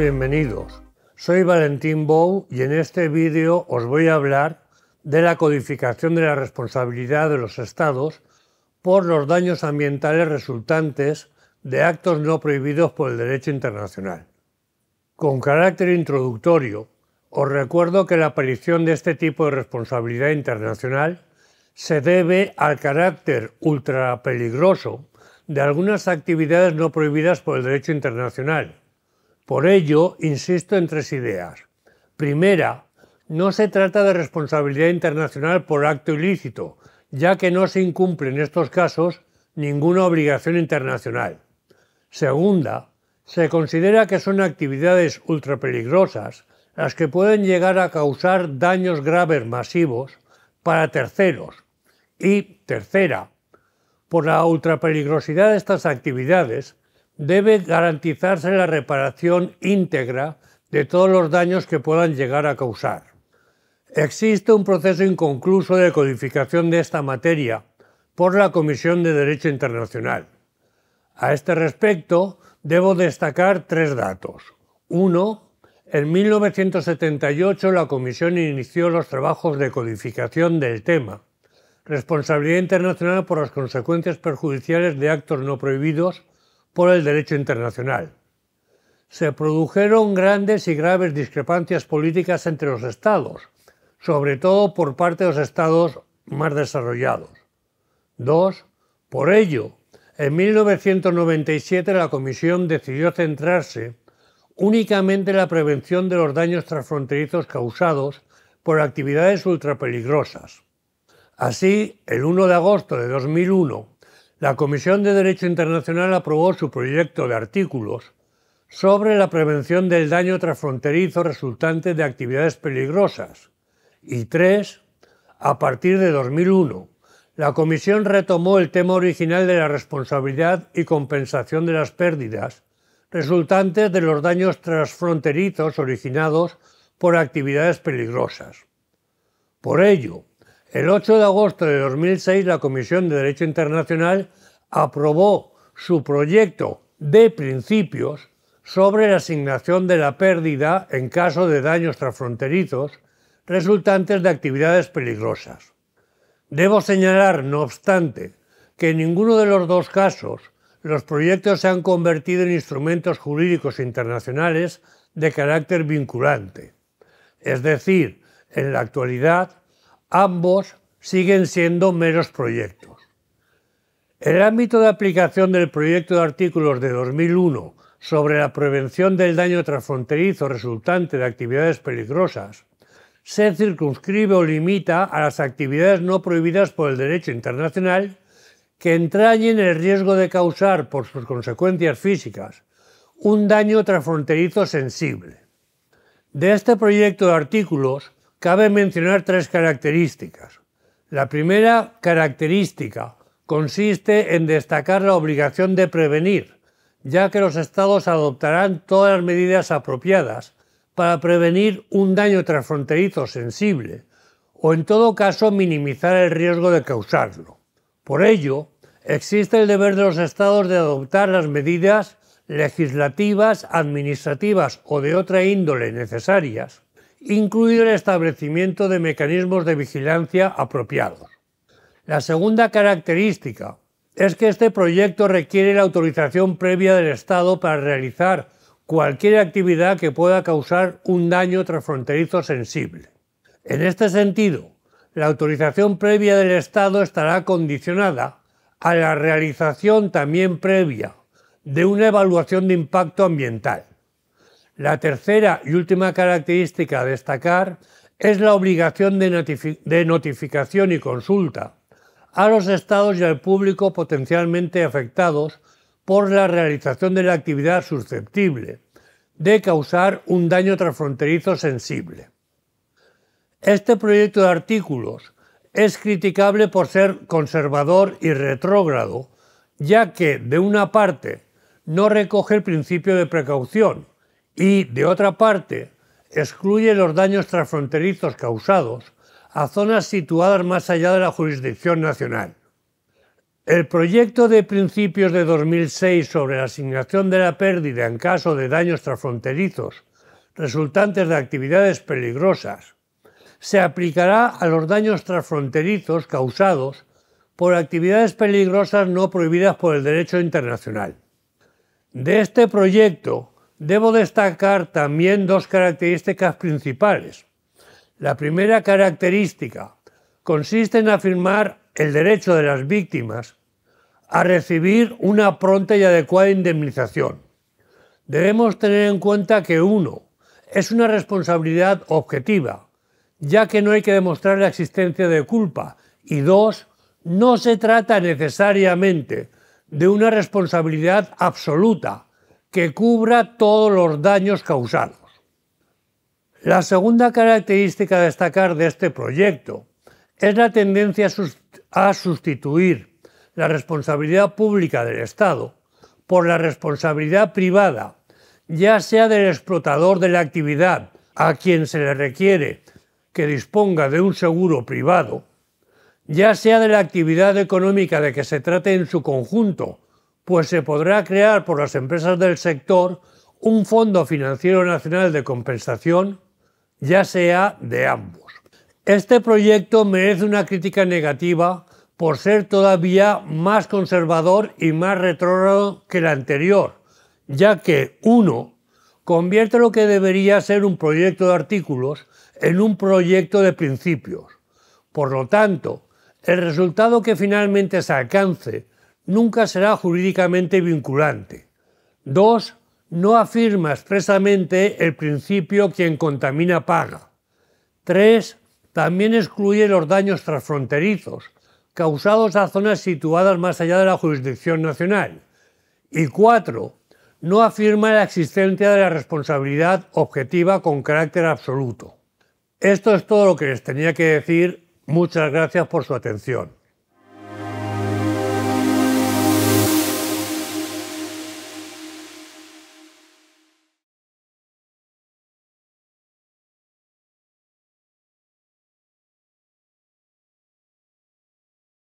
bienvenidos. Soy Valentín Bou y en este vídeo os voy a hablar de la codificación de la responsabilidad de los estados por los daños ambientales resultantes de actos no prohibidos por el derecho internacional. Con carácter introductorio, os recuerdo que la aparición de este tipo de responsabilidad internacional se debe al carácter ultra peligroso de algunas actividades no prohibidas por el derecho internacional, por ello, insisto en tres ideas. Primera, no se trata de responsabilidad internacional por acto ilícito, ya que no se incumple en estos casos ninguna obligación internacional. Segunda, se considera que son actividades ultra peligrosas las que pueden llegar a causar daños graves masivos para terceros. Y tercera, por la peligrosidad de estas actividades, debe garantizarse la reparación íntegra de todos los daños que puedan llegar a causar. Existe un proceso inconcluso de codificación de esta materia por la Comisión de Derecho Internacional. A este respecto, debo destacar tres datos. Uno, en 1978 la Comisión inició los trabajos de codificación del tema, responsabilidad internacional por las consecuencias perjudiciales de actos no prohibidos por el derecho internacional. Se produjeron grandes y graves discrepancias políticas entre los estados, sobre todo por parte de los estados más desarrollados. 2. Por ello, en 1997 la Comisión decidió centrarse únicamente en la prevención de los daños transfronterizos causados por actividades peligrosas. Así, el 1 de agosto de 2001, la Comisión de Derecho Internacional aprobó su proyecto de artículos sobre la prevención del daño transfronterizo resultante de actividades peligrosas. Y tres, a partir de 2001, la Comisión retomó el tema original de la responsabilidad y compensación de las pérdidas resultantes de los daños transfronterizos originados por actividades peligrosas. Por ello, el 8 de agosto de 2006 la Comisión de Derecho Internacional aprobó su proyecto de principios sobre la asignación de la pérdida en caso de daños transfronterizos resultantes de actividades peligrosas. Debo señalar, no obstante, que en ninguno de los dos casos los proyectos se han convertido en instrumentos jurídicos internacionales de carácter vinculante. Es decir, en la actualidad ambos siguen siendo meros proyectos. El ámbito de aplicación del proyecto de artículos de 2001 sobre la prevención del daño transfronterizo resultante de actividades peligrosas se circunscribe o limita a las actividades no prohibidas por el derecho internacional que entrañen el riesgo de causar, por sus consecuencias físicas, un daño transfronterizo sensible. De este proyecto de artículos Cabe mencionar tres características. La primera característica consiste en destacar la obligación de prevenir, ya que los estados adoptarán todas las medidas apropiadas para prevenir un daño transfronterizo sensible o en todo caso minimizar el riesgo de causarlo. Por ello, existe el deber de los estados de adoptar las medidas legislativas, administrativas o de otra índole necesarias incluido el establecimiento de mecanismos de vigilancia apropiados. La segunda característica es que este proyecto requiere la autorización previa del Estado para realizar cualquier actividad que pueda causar un daño transfronterizo sensible. En este sentido, la autorización previa del Estado estará condicionada a la realización también previa de una evaluación de impacto ambiental. La tercera y última característica a destacar es la obligación de, notificación y consulta a los estados y al público potencialmente afectados por la realización de la actividad susceptible de causar un daño transfronterizo sensible. Este proyecto de artículos es criticable por ser conservador y retrógrado, ya que, de una parte, no recoge el principio de precaución, y, de otra parte, excluye los daños transfronterizos causados a zonas situadas más allá de la jurisdicción nacional. El proyecto de principios de 2006 sobre la asignación de la pérdida en caso de daños transfronterizos resultantes de actividades peligrosas se aplicará a los daños transfronterizos causados por actividades peligrosas no prohibidas por el derecho internacional. De este proyecto Debo destacar también dos características principales. La primera característica consiste en afirmar el derecho de las víctimas a recibir una pronta y adecuada indemnización. Debemos tener en cuenta que uno es una responsabilidad objetiva, ya que no hay que demostrar la existencia de culpa, y dos, no se trata necesariamente de una responsabilidad absoluta, que cubra todos los daños causados. La segunda característica a destacar de este proyecto es la tendencia a sustituir la responsabilidad pública del Estado por la responsabilidad privada, ya sea del explotador de la actividad a quien se le requiere que disponga de un seguro privado, ya sea de la actividad económica de que se trate en su conjunto pues se podrá crear por las empresas del sector un Fondo Financiero Nacional de Compensación, ya sea de ambos. Este proyecto merece una crítica negativa por ser todavía más conservador y más retrógrado que el anterior, ya que, uno, convierte lo que debería ser un proyecto de artículos en un proyecto de principios. Por lo tanto, el resultado que finalmente se alcance nunca será jurídicamente vinculante. 2. No afirma expresamente el principio quien contamina paga. 3. También excluye los daños transfronterizos causados a zonas situadas más allá de la jurisdicción nacional. Y 4. No afirma la existencia de la responsabilidad objetiva con carácter absoluto. Esto es todo lo que les tenía que decir. Muchas gracias por su atención.